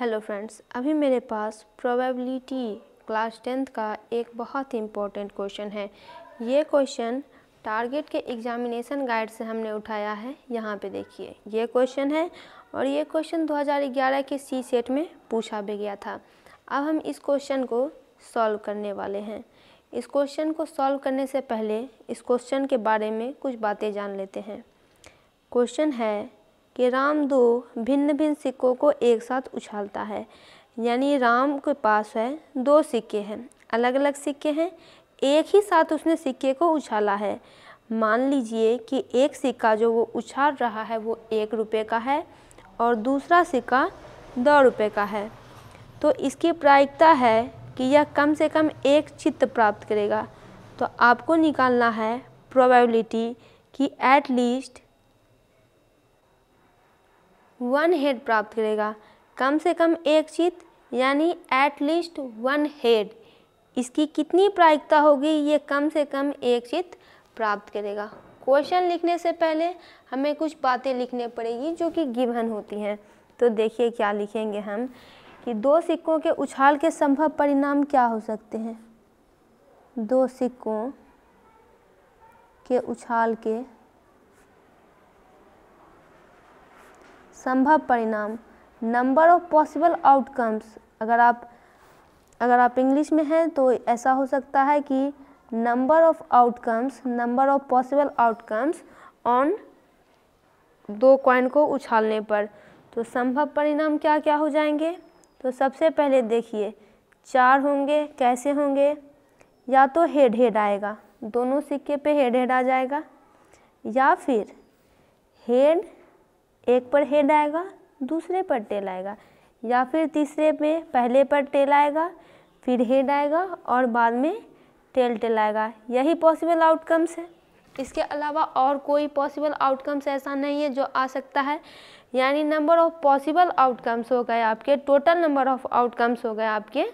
hello friends अभी मेरे पास probability class tenth का एक बहुत ही इम्पोर्टेंट क्वेश्चन है ये क्वेश्चन टारगेट के एग्जामिनेशन गाइड से हमने उठाया है यहाँ पे देखिए ये क्वेश्चन है और ये क्वेश्चन 2011 के सी सेट में पूछा भी गया था अब हम इस क्वेश्चन को सॉल्व करने वाले हैं इस क्वेश्चन को सॉल्व करने से पहले इस क्वेश्चन के बारे में कुछ बातें जान लेते हैं क्वेश्चन है कि राम दो भिन्न भिन्न सिक्कों को एक साथ उछालता है यानी राम के पास है दो सिक्के हैं अलग अलग सिक्के हैं एक ही साथ उसने सिक्के को उछाला है मान लीजिए कि एक सिक्का जो वो उछाल रहा है वो एक रुपये का है और दूसरा सिक्का दो रुपये का है तो इसकी प्रायिकता है कि यह कम से कम एक चित्त प्राप्त करेगा तो आपको निकालना है प्रोबेबिलिटी कि एट लीस्ट वन हेड प्राप्त करेगा कम से कम एक चित यानी लीस्ट वन हेड इसकी कितनी प्रायिकता होगी ये कम से कम एक चित प्राप्त करेगा क्वेश्चन लिखने से पहले हमें कुछ बातें लिखने पड़ेगी जो कि गिवन होती हैं तो देखिए क्या लिखेंगे हम कि दो सिक्कों के उछाल के संभव परिणाम क्या हो सकते हैं दो सिक्कों के उछाल के संभव परिणाम नंबर ऑफ पॉसिबल आउटकम्स अगर आप अगर आप इंग्लिश में हैं तो ऐसा हो सकता है कि number of outcomes number of possible outcomes on दो क्वाइन को उछालने पर तो संभव परिणाम क्या क्या हो जाएंगे तो सबसे पहले देखिए चार होंगे कैसे होंगे या तो हेड हेड आएगा दोनों सिक्के पे हेड हेड आ जाएगा या फिर हेड एक पर हेड आएगा दूसरे पर टेल आएगा या फिर तीसरे में पहले पर टेल आएगा फिर हेड आएगा और बाद में टेल टेल आएगा यही पॉसिबल आउटकम्स है इसके अलावा और कोई पॉसिबल आउटकम्स ऐसा नहीं है जो आ सकता है यानी नंबर ऑफ़ पॉसिबल आउटकम्स हो गए आपके टोटल नंबर ऑफ़ आउटकम्स हो गए आपके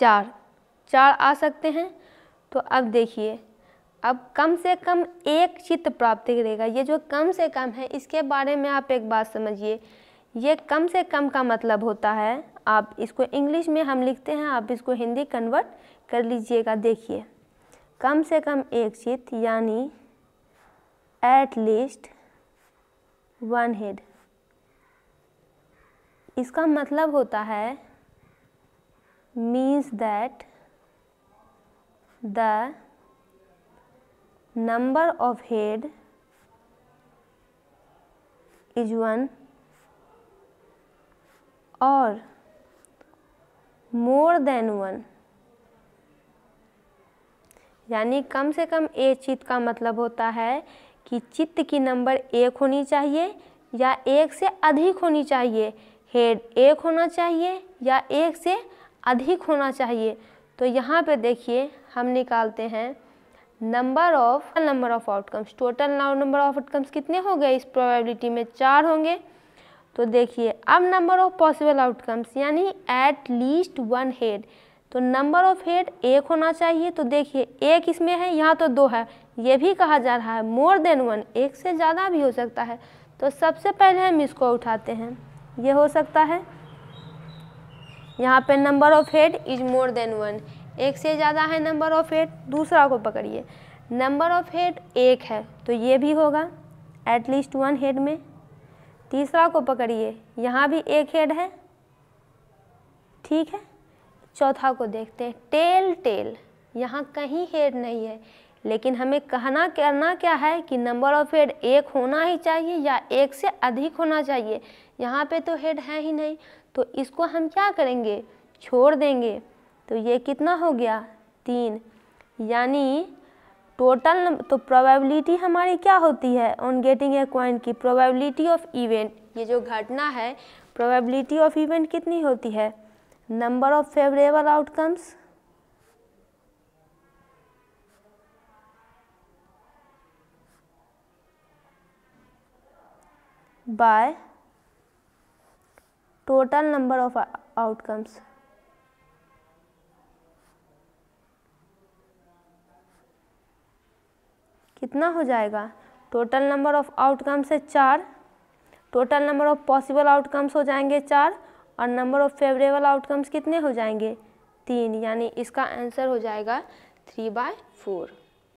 चार चार आ सकते हैं तो अब देखिए अब कम से कम एक चित्त प्राप्ति करेगा ये जो कम से कम है इसके बारे में आप एक बात समझिए ये कम से कम का मतलब होता है आप इसको इंग्लिश में हम लिखते हैं आप इसको हिंदी कन्वर्ट कर लीजिएगा देखिए कम से कम एक चित यानी एट लीस्ट वन हेड इसका मतलब होता है means that the number of head is 1 or more than 1 यानी कम से कम एक चित का मतलब होता है कि चित्त की नंबर एक होनी चाहिए या एक से अधिक होनी चाहिए हेड एक होना चाहिए या एक से अधिक होना चाहिए तो यहाँ पे देखिए हम निकालते हैं number of number of outcomes total number of outcomes कितने हो गए इस प्रोबेबिलिटी में चार होंगे तो देखिए अब नंबर ऑफ पॉसिबल आउटकम्स यानी एट लीस्ट वन हेड तो नंबर ऑफ हेड एक होना चाहिए तो देखिए एक इसमें है यहाँ तो दो है ये भी कहा जा रहा है मोर देन वन एक से ज़्यादा भी हो सकता है तो सबसे पहले हम इसको उठाते हैं ये हो सकता है यहाँ पे number of head is more than one एक से ज़्यादा है नंबर ऑफ हेड दूसरा को पकड़िए नंबर ऑफ हेड एक है तो ये भी होगा एटलीस्ट वन हेड में तीसरा को पकड़िए यहाँ भी एक हेड है ठीक है चौथा को देखते हैं टेल टेल यहाँ कहीं हेड नहीं है लेकिन हमें कहना करना क्या है कि नंबर ऑफ हेड एक होना ही चाहिए या एक से अधिक होना चाहिए यहाँ पे तो हेड है ही नहीं तो इसको हम क्या करेंगे छोड़ देंगे तो ये कितना हो गया तीन यानी टोटल तो प्रोबेबिलिटी हमारी क्या होती है ऑन गेटिंग ए कॉइन की प्रोबेबिलिटी ऑफ इवेंट ये जो घटना है प्रोबेबिलिटी ऑफ इवेंट कितनी होती है number of favourable outcomes by total number of outcomes कितना हो जाएगा टोटल नंबर ऑफ आउटकम्स है चार total number of possible outcomes हो जाएंगे चार और नंबर ऑफ फेवरेबल आउटकम्स कितने हो जाएंगे तीन यानी इसका आंसर हो जाएगा थ्री बाय फोर